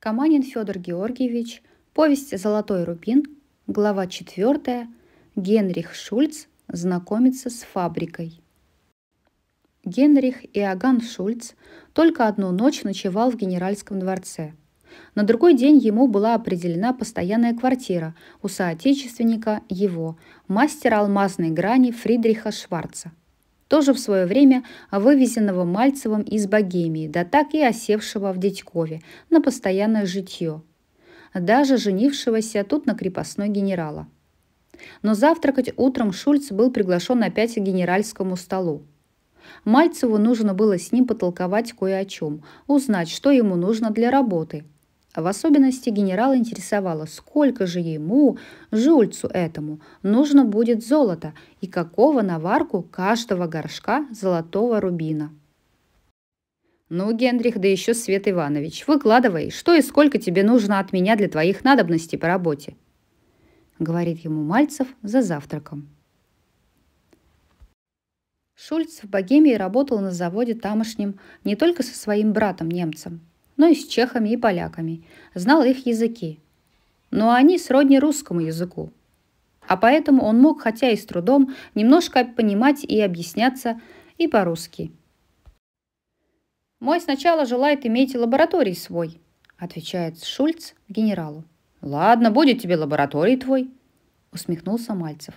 Каманин Федор Георгиевич, повесть «Золотой рубин», глава 4, Генрих Шульц знакомится с фабрикой. Генрих Иоганн Шульц только одну ночь ночевал в генеральском дворце. На другой день ему была определена постоянная квартира у соотечественника его, мастера алмазной грани Фридриха Шварца – тоже в свое время вывезенного Мальцевым из Богемии, да так и осевшего в Дедькове на постоянное житье, даже женившегося тут на крепостной генерала. Но завтракать утром Шульц был приглашен опять к генеральскому столу. Мальцеву нужно было с ним потолковать кое о чем, узнать, что ему нужно для работы – в особенности генерал интересовало, сколько же ему, жульцу этому, нужно будет золота и какого наварку каждого горшка золотого рубина. «Ну, Генрих, да еще Свет Иванович, выкладывай, что и сколько тебе нужно от меня для твоих надобностей по работе», — говорит ему Мальцев за завтраком. Шульц в Богемии работал на заводе тамошним не только со своим братом-немцем — но ну и с чехами и поляками, знал их языки. Но они сродни русскому языку. А поэтому он мог, хотя и с трудом, немножко понимать и объясняться и по-русски. «Мой сначала желает иметь лабораторий свой», — отвечает Шульц генералу. «Ладно, будет тебе лабораторий твой», — усмехнулся Мальцев.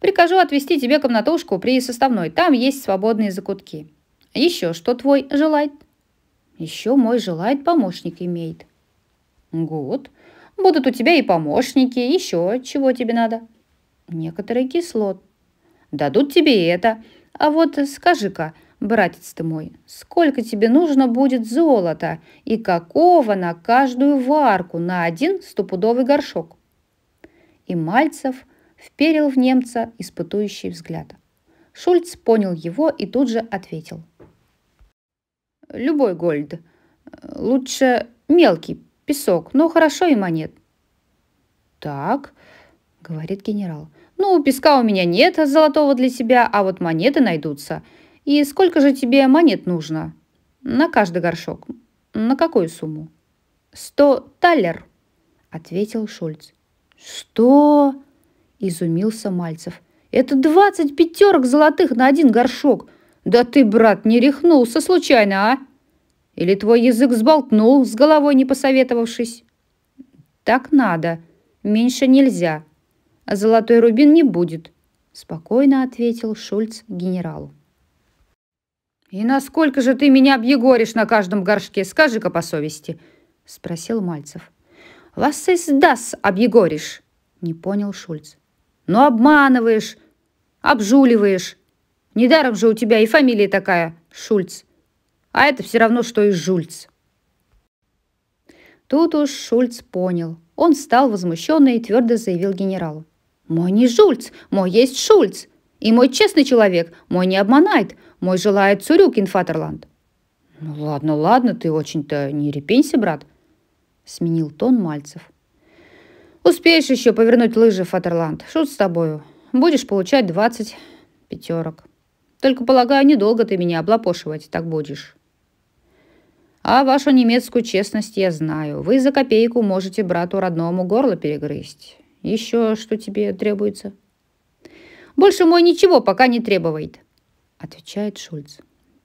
«Прикажу отвести тебе комнатушку при составной. Там есть свободные закутки. Еще что твой желает?» Еще мой желает помощник имеет. Гуд. Будут у тебя и помощники, еще чего тебе надо. Некоторые кислот. Дадут тебе это. А вот скажи-ка, братец ты мой, сколько тебе нужно будет золота и какого на каждую варку на один стопудовый горшок? И Мальцев вперил в немца испытующий взгляд. Шульц понял его и тут же ответил. Любой гольд. Лучше мелкий песок, но хорошо и монет. Так, говорит генерал. Ну, песка у меня нет золотого для себя, а вот монеты найдутся. И сколько же тебе монет нужно? На каждый горшок. На какую сумму? Сто талер, ответил Шульц. Сто? Изумился Мальцев. Это двадцать пятерок золотых на один горшок. Да ты, брат, не рехнулся случайно, а? Или твой язык сболтнул, с головой не посоветовавшись? Так надо. Меньше нельзя. А золотой рубин не будет. Спокойно ответил Шульц генералу. «И насколько же ты меня объегоришь на каждом горшке? Скажи-ка по совести!» — спросил Мальцев. «Вас издас объегоришь!» — не понял Шульц. «Но обманываешь, обжуливаешь, Недаром же у тебя и фамилия такая, Шульц. А это все равно, что и Жульц. Тут уж Шульц понял. Он стал возмущенно и твердо заявил генералу. «Мой не Жульц, мой есть Шульц. И мой честный человек, мой не обманает, мой желает Цурюкин Фатерланд». «Ну ладно, ладно, ты очень-то не репенься, брат», — сменил тон Мальцев. «Успеешь еще повернуть лыжи, Фатерланд. Шут с тобою. Будешь получать двадцать пятерок». Только, полагаю, недолго ты меня облапошивать так будешь. А вашу немецкую честность я знаю. Вы за копейку можете брату родному горло перегрызть. Еще что тебе требуется? Больше мой ничего пока не требует, отвечает Шульц.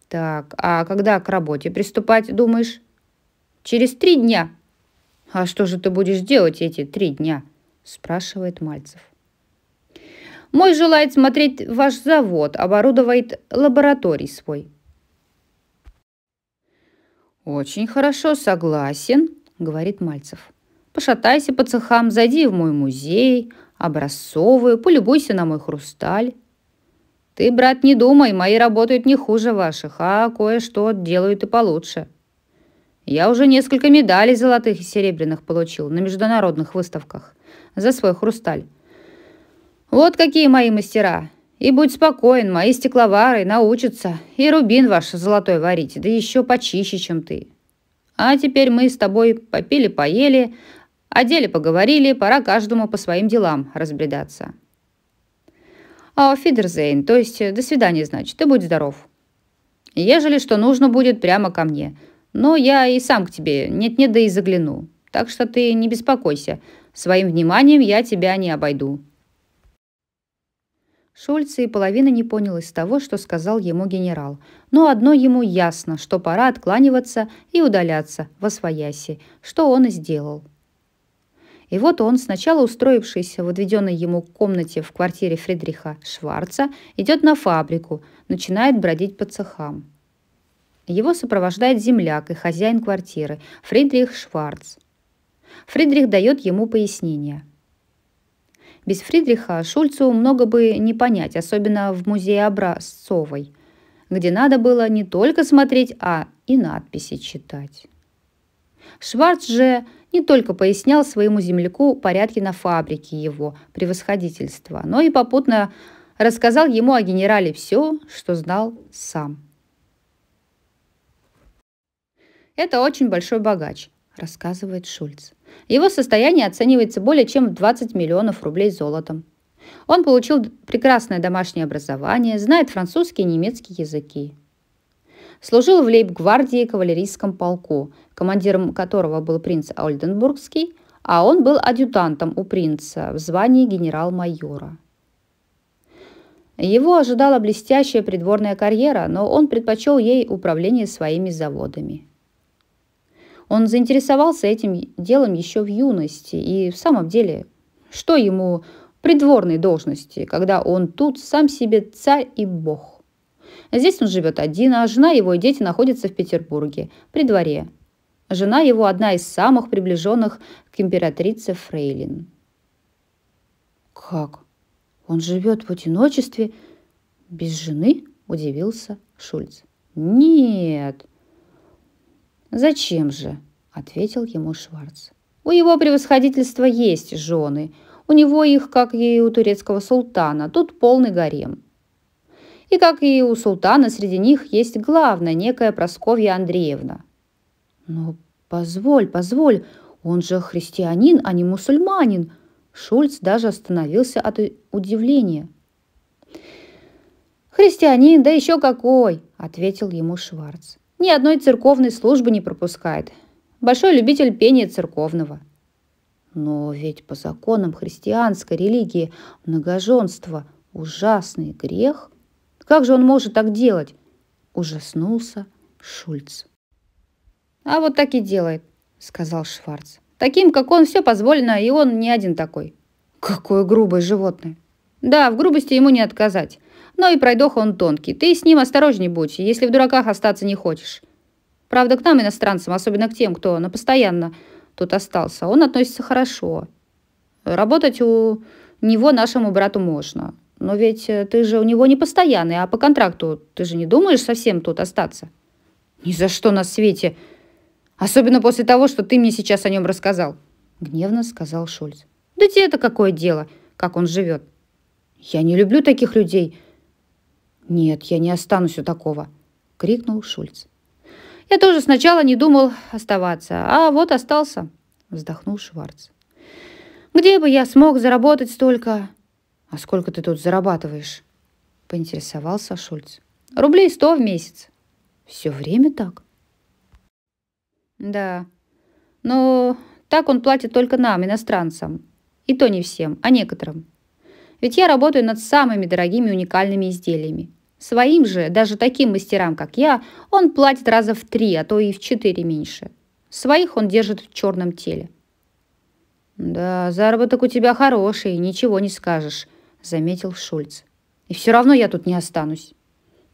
Так, а когда к работе приступать, думаешь? Через три дня. А что же ты будешь делать эти три дня? Спрашивает Мальцев. Мой желает смотреть ваш завод, оборудовает лабораторий свой. Очень хорошо, согласен, говорит Мальцев. Пошатайся по цехам, зайди в мой музей, образцовую, полюбуйся на мой хрусталь. Ты, брат, не думай, мои работают не хуже ваших, а кое-что делают и получше. Я уже несколько медалей золотых и серебряных получил на международных выставках за свой хрусталь. Вот какие мои мастера. И будь спокоен, мои стекловары научатся, и рубин ваш золотой варить, да еще почище, чем ты. А теперь мы с тобой попили-поели, о деле поговорили, пора каждому по своим делам разбредаться. А Фидерзейн, то есть до свидания, значит, ты будь здоров. Ежели что нужно будет, прямо ко мне. Но я и сам к тебе, нет-нет, да и загляну. Так что ты не беспокойся, своим вниманием я тебя не обойду. Шульце и половина не понял из того, что сказал ему генерал. Но одно ему ясно, что пора откланиваться и удаляться во свояси, что он и сделал. И вот он, сначала устроившийся в отведенной ему комнате в квартире Фридриха Шварца, идет на фабрику, начинает бродить по цехам. Его сопровождает земляк и хозяин квартиры, Фридрих Шварц. Фридрих дает ему пояснение – без Фридриха Шульцу много бы не понять, особенно в музее образцовой, где надо было не только смотреть, а и надписи читать. Шварц же не только пояснял своему земляку порядки на фабрике его превосходительства, но и попутно рассказал ему о генерале все, что знал сам. «Это очень большой богач», — рассказывает Шульц. Его состояние оценивается более чем в 20 миллионов рублей золотом. Он получил прекрасное домашнее образование, знает французский и немецкий языки. Служил в лейб-гвардии кавалерийском полку, командиром которого был принц Ольденбургский, а он был адъютантом у принца в звании генерал-майора. Его ожидала блестящая придворная карьера, но он предпочел ей управление своими заводами – он заинтересовался этим делом еще в юности, и в самом деле, что ему придворной должности, когда он тут сам себе царь и бог? Здесь он живет один, а жена его и дети находятся в Петербурге, при дворе. Жена его одна из самых приближенных к императрице Фрейлин. «Как? Он живет в одиночестве? Без жены?» – удивился Шульц. «Нет!» «Зачем же?» – ответил ему Шварц. «У его превосходительства есть жены. У него их, как и у турецкого султана, тут полный гарем. И как и у султана, среди них есть главная некая Просковья Андреевна». «Но позволь, позволь, он же христианин, а не мусульманин!» Шульц даже остановился от удивления. «Христианин, да еще какой!» – ответил ему Шварц. Ни одной церковной службы не пропускает. Большой любитель пения церковного. Но ведь по законам христианской религии многоженство – ужасный грех. Как же он может так делать? Ужаснулся Шульц. «А вот так и делает», – сказал Шварц. «Таким, как он, все позволено, и он не один такой». «Какое грубое животное!» «Да, в грубости ему не отказать. Но и пройдоха он тонкий. Ты с ним осторожней будь, если в дураках остаться не хочешь. Правда, к нам, иностранцам, особенно к тем, кто на постоянно тут остался, он относится хорошо. Работать у него нашему брату можно. Но ведь э, ты же у него не постоянный, а по контракту ты же не думаешь совсем тут остаться? Ни за что на свете. Особенно после того, что ты мне сейчас о нем рассказал. Гневно сказал Шульц. Да тебе это какое дело, как он живет. Я не люблю таких людей. «Нет, я не останусь у такого!» — крикнул Шульц. «Я тоже сначала не думал оставаться, а вот остался!» — вздохнул Шварц. «Где бы я смог заработать столько?» «А сколько ты тут зарабатываешь?» — поинтересовался Шульц. «Рублей сто в месяц». «Все время так?» «Да, но так он платит только нам, иностранцам. И то не всем, а некоторым. Ведь я работаю над самыми дорогими уникальными изделиями. Своим же, даже таким мастерам, как я, он платит раза в три, а то и в четыре меньше. Своих он держит в черном теле. «Да, заработок у тебя хороший, ничего не скажешь», — заметил Шульц. «И все равно я тут не останусь».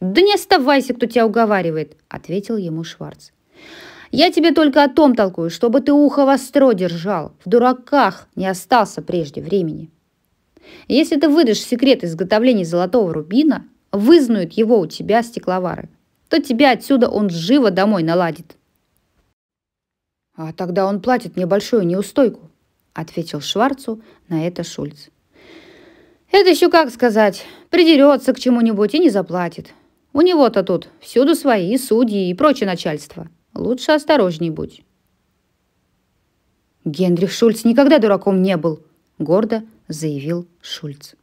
«Да не оставайся, кто тебя уговаривает», — ответил ему Шварц. «Я тебе только о том толкую, чтобы ты ухо востро держал, в дураках не остался прежде времени». Если ты выдашь секрет изготовления золотого рубина, вызнают его у тебя стекловары, то тебя отсюда он живо домой наладит. «А тогда он платит небольшую неустойку», — ответил Шварцу на это Шульц. «Это еще как сказать, придерется к чему-нибудь и не заплатит. У него-то тут всюду свои судьи и прочее начальство. Лучше осторожней будь». «Генрих Шульц никогда дураком не был», — гордо заявил Шульц.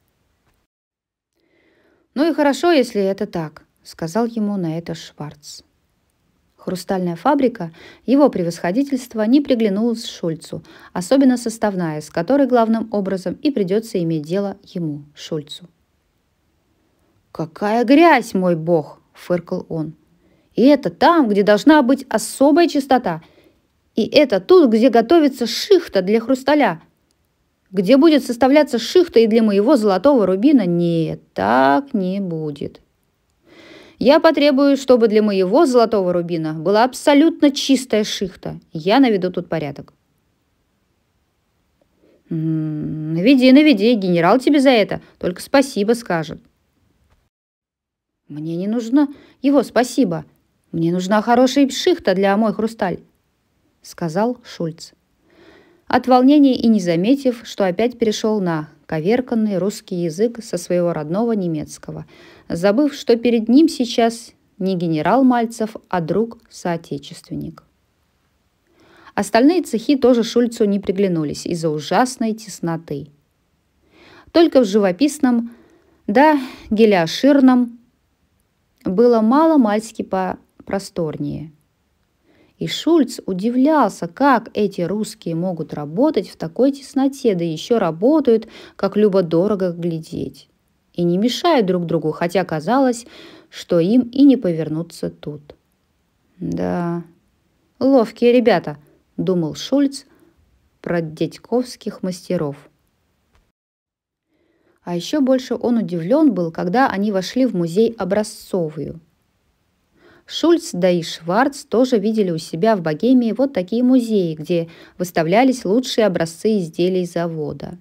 «Ну и хорошо, если это так», — сказал ему на это Шварц. Хрустальная фабрика, его превосходительство не приглянулась Шульцу, особенно составная, с которой главным образом и придется иметь дело ему, Шульцу. «Какая грязь, мой бог!» — фыркал он. «И это там, где должна быть особая чистота. И это тут, где готовится шихта для хрусталя где будет составляться шихта и для моего золотого рубина? Нет, так не будет. Я потребую, чтобы для моего золотого рубина была абсолютно чистая шихта. Я наведу тут порядок. М-м, наведи, наведи, генерал тебе за это только спасибо скажет. Мне не нужно его спасибо. Мне нужна хорошая шихта для мой хрусталь, сказал Шульц от волнения и не заметив, что опять перешел на коверканный русский язык со своего родного немецкого, забыв, что перед ним сейчас не генерал Мальцев, а друг-соотечественник. Остальные цехи тоже Шульцу не приглянулись из-за ужасной тесноты. Только в живописном, да, гелиоширном, было мало мальски по просторнее. И Шульц удивлялся, как эти русские могут работать в такой тесноте, да еще работают, как любо-дорого глядеть. И не мешают друг другу, хотя казалось, что им и не повернуться тут. «Да, ловкие ребята», — думал Шульц про дядьковских мастеров. А еще больше он удивлен был, когда они вошли в музей образцовую – Шульц, да и Шварц тоже видели у себя в Богемии вот такие музеи, где выставлялись лучшие образцы изделий завода.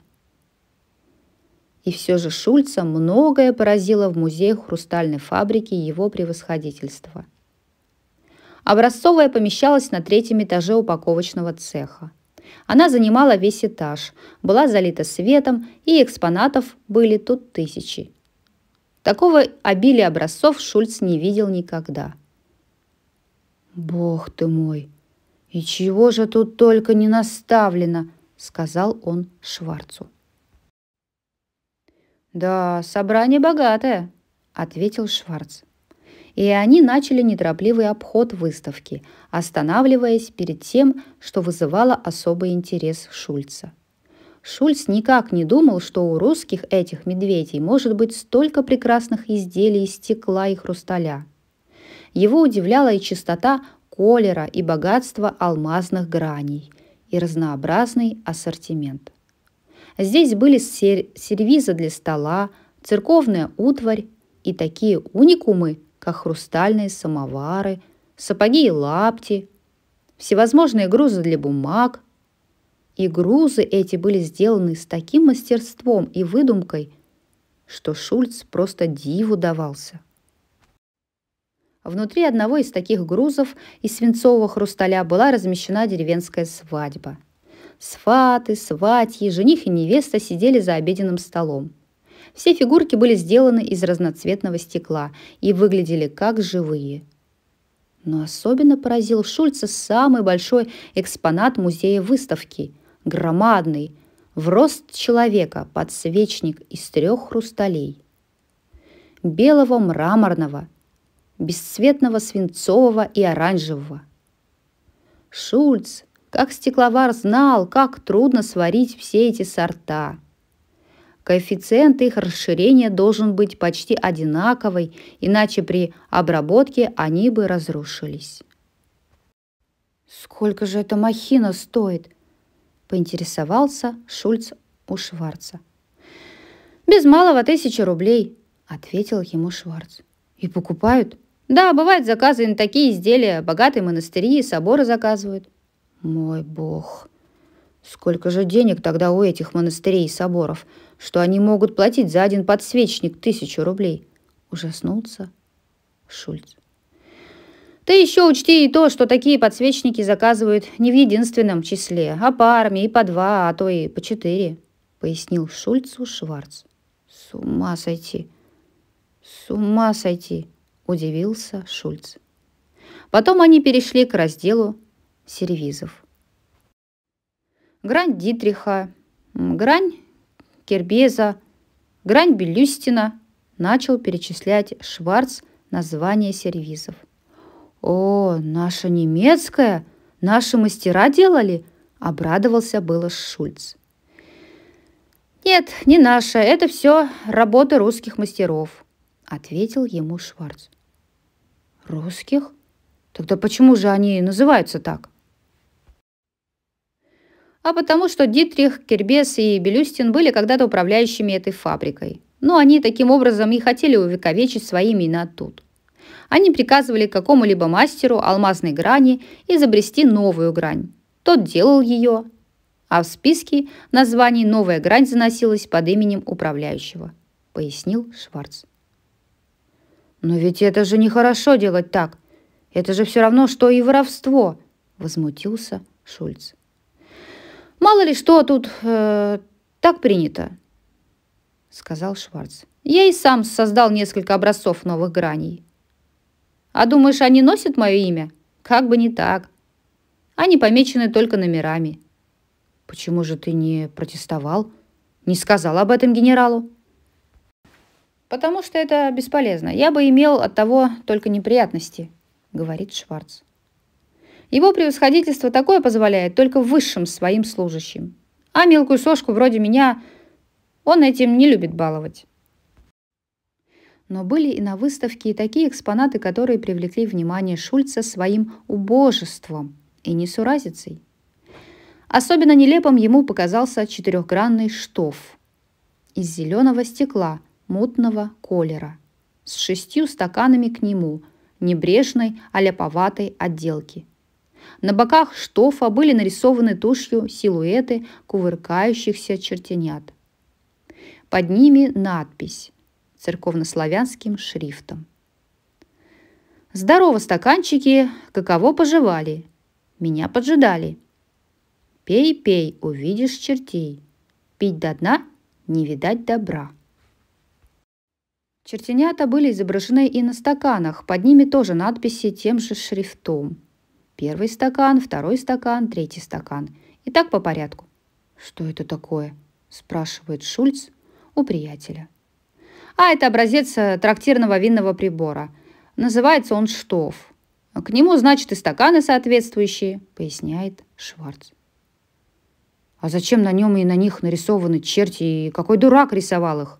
И все же Шульца многое поразило в музеях хрустальной фабрики его превосходительства. Образцовая помещалась на третьем этаже упаковочного цеха – она занимала весь этаж, была залита светом, и экспонатов были тут тысячи. Такого обилия образцов Шульц не видел никогда – «Бог ты мой! И чего же тут только не наставлено!» — сказал он Шварцу. «Да, собрание богатое», — ответил Шварц. И они начали неторопливый обход выставки, останавливаясь перед тем, что вызывало особый интерес Шульца. Шульц никак не думал, что у русских этих медведей может быть столько прекрасных изделий из стекла и хрусталя – его удивляла и чистота колера, и богатство алмазных граней, и разнообразный ассортимент. Здесь были сер- сервизы для стола, церковная утварь и такие уникумы, как хрустальные самовары, сапоги и лапти, всевозможные грузы для бумаг. И грузы эти были сделаны с таким мастерством и выдумкой, что Шульц просто диву давался – Внутри одного из таких грузов из свинцового хрусталя была размещена деревенская свадьба. Сваты, сватьи, жених и невеста сидели за обеденным столом. Все фигурки были сделаны из разноцветного стекла и выглядели как живые. Но особенно поразил Шульца самый большой экспонат музея выставки – громадный, в рост человека подсвечник из трех хрусталей. Белого мраморного – бесцветного свинцового и оранжевого. Шульц, как стекловар, знал, как трудно сварить все эти сорта. Коэффициент их расширения должен быть почти одинаковый, иначе при обработке они бы разрушились. «Сколько же эта махина стоит?» – поинтересовался Шульц у Шварца. «Без малого тысячи рублей», – ответил ему Шварц. «И покупают да, бывают заказы на такие изделия. Богатые монастыри и соборы заказывают. Мой бог. Сколько же денег тогда у этих монастырей и соборов, что они могут платить за один подсвечник тысячу рублей? Ужаснулся Шульц. Ты еще учти и то, что такие подсвечники заказывают не в единственном числе, а парами и по два, а то и по четыре, пояснил Шульцу Шварц. С ума сойти! С ума сойти! удивился Шульц. Потом они перешли к разделу сервизов. Грань Дитриха, грань Кербеза, грань Белюстина начал перечислять Шварц названия сервизов. «О, наша немецкая! Наши мастера делали!» – обрадовался было Шульц. «Нет, не наша, это все работа русских мастеров», – ответил ему Шварц. Русских? Тогда почему же они называются так? А потому что Дитрих, Кербес и Белюстин были когда-то управляющими этой фабрикой. Но они таким образом и хотели увековечить свои имена тут. Они приказывали какому-либо мастеру алмазной грани изобрести новую грань. Тот делал ее, а в списке названий новая грань заносилась под именем управляющего, пояснил Шварц. «Но ведь это же нехорошо делать так. Это же все равно, что и воровство!» — возмутился Шульц. «Мало ли что тут э, так принято», — сказал Шварц. «Я и сам создал несколько образцов новых граней». «А думаешь, они носят мое имя?» «Как бы не так. Они помечены только номерами». «Почему же ты не протестовал? Не сказал об этом генералу?» потому что это бесполезно. Я бы имел от того только неприятности», — говорит Шварц. Его превосходительство такое позволяет только высшим своим служащим. А мелкую сошку вроде меня он этим не любит баловать. Но были и на выставке и такие экспонаты, которые привлекли внимание Шульца своим убожеством и несуразицей. Особенно нелепым ему показался четырехгранный штоф из зеленого стекла – мутного колера с шестью стаканами к нему небрежной аляповатой отделки. На боках штофа были нарисованы тушью силуэты кувыркающихся чертенят. Под ними надпись церковнославянским шрифтом. «Здорово, стаканчики! Каково поживали? Меня поджидали. Пей, пей, увидишь чертей. Пить до дна — не видать добра». Чертенята были изображены и на стаканах, под ними тоже надписи тем же шрифтом. Первый стакан, второй стакан, третий стакан. И так по порядку. «Что это такое?» – спрашивает Шульц у приятеля. «А это образец э, трактирного винного прибора. Называется он штоф. К нему, значит, и стаканы соответствующие», – поясняет Шварц. «А зачем на нем и на них нарисованы черти, и какой дурак рисовал их?»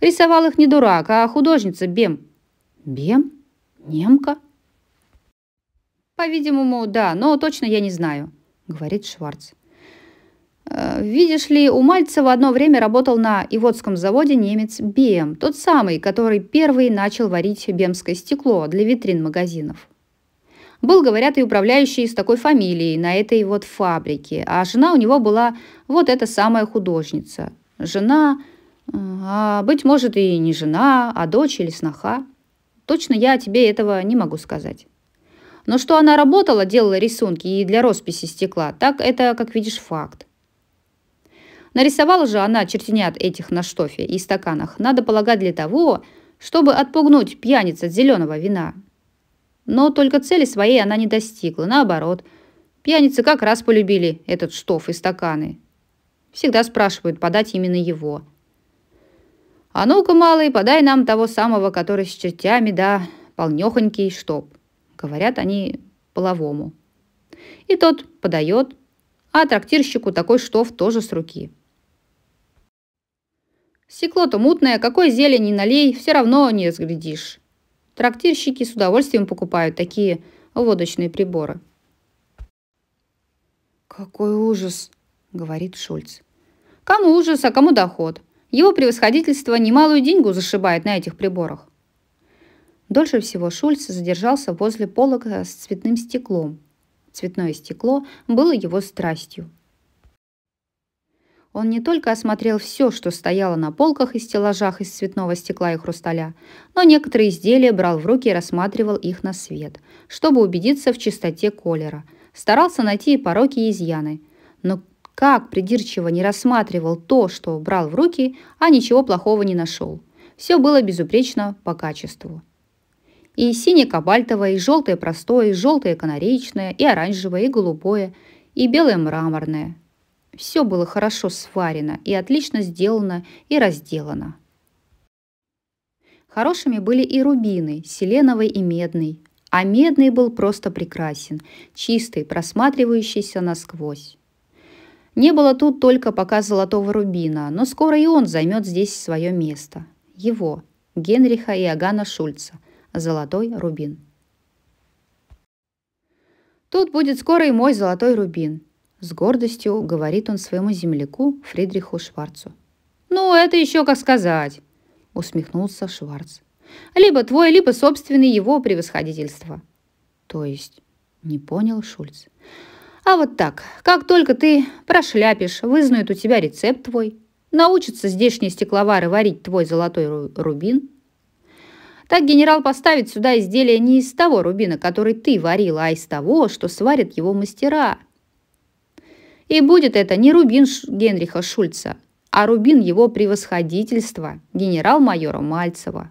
Рисовал их не дурак, а художница Бем. Бем? Немка? По-видимому, да, но точно я не знаю, говорит Шварц. Э, видишь ли, у Мальцева одно время работал на Иводском заводе немец Бем, тот самый, который первый начал варить бемское стекло для витрин магазинов. Был, говорят, и управляющий с такой фамилией на этой вот фабрике, а жена у него была вот эта самая художница. Жена а быть может и не жена, а дочь или сноха. Точно я тебе этого не могу сказать. Но что она работала, делала рисунки и для росписи стекла, так это, как видишь, факт. Нарисовала же она чертенят этих на штофе и стаканах, надо полагать, для того, чтобы отпугнуть пьяниц от зеленого вина. Но только цели своей она не достигла, наоборот. Пьяницы как раз полюбили этот штоф и стаканы. Всегда спрашивают подать именно его – а ну-ка, малый, подай нам того самого, который с чертями, да, полнехонький штоп. Говорят они половому. И тот подает, а трактирщику такой штоф тоже с руки. Стекло-то мутное, какой зелени налей, все равно не разглядишь. Трактирщики с удовольствием покупают такие водочные приборы. «Какой ужас!» — говорит Шульц. «Кому ужас, а кому доход?» Его превосходительство немалую деньгу зашибает на этих приборах. Дольше всего Шульц задержался возле полога с цветным стеклом. Цветное стекло было его страстью. Он не только осмотрел все, что стояло на полках и стеллажах из цветного стекла и хрусталя, но некоторые изделия брал в руки и рассматривал их на свет, чтобы убедиться в чистоте колера. Старался найти и пороки и изъяны, но как придирчиво не рассматривал то, что брал в руки, а ничего плохого не нашел. Все было безупречно по качеству. И сине-кобальтовое, и желтое простое, и желтое канареечное, и оранжевое, и голубое, и белое мраморное. Все было хорошо сварено и отлично сделано и разделано. Хорошими были и рубины, селеновый и медный. А медный был просто прекрасен, чистый, просматривающийся насквозь. Не было тут только пока золотого рубина, но скоро и он займет здесь свое место. Его, Генриха и Агана Шульца, золотой рубин. Тут будет скоро и мой золотой рубин, с гордостью говорит он своему земляку Фридриху Шварцу. Ну, это еще как сказать, усмехнулся Шварц. Либо твой, либо собственный его превосходительство. То есть, не понял Шульц. А вот так, как только ты прошляпишь, вызнают у тебя рецепт твой, научатся здешние стекловары варить твой золотой рубин. Так генерал поставит сюда изделие не из того рубина, который ты варила, а из того, что сварят его мастера. И будет это не рубин Генриха Шульца, а рубин его превосходительства, генерал-майора Мальцева.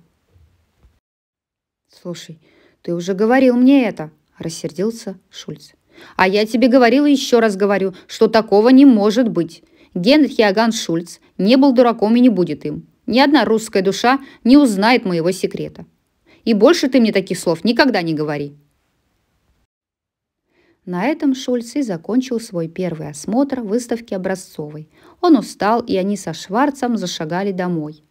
«Слушай, ты уже говорил мне это», – рассердился Шульц. А я тебе говорила и еще раз говорю, что такого не может быть. Генрих Иоганн Шульц не был дураком и не будет им. Ни одна русская душа не узнает моего секрета. И больше ты мне таких слов никогда не говори. На этом Шульц и закончил свой первый осмотр выставки Образцовой. Он устал, и они со Шварцем зашагали домой.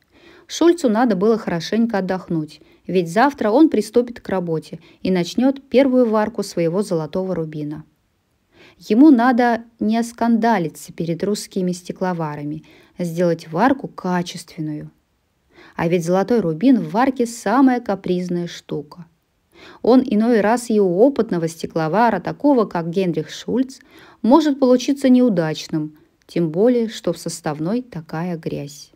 Шульцу надо было хорошенько отдохнуть, ведь завтра он приступит к работе и начнет первую варку своего золотого рубина. Ему надо не оскандалиться перед русскими стекловарами, а сделать варку качественную. А ведь золотой рубин в варке самая капризная штука. Он иной раз и у опытного стекловара, такого как Генрих Шульц, может получиться неудачным, тем более, что в составной такая грязь.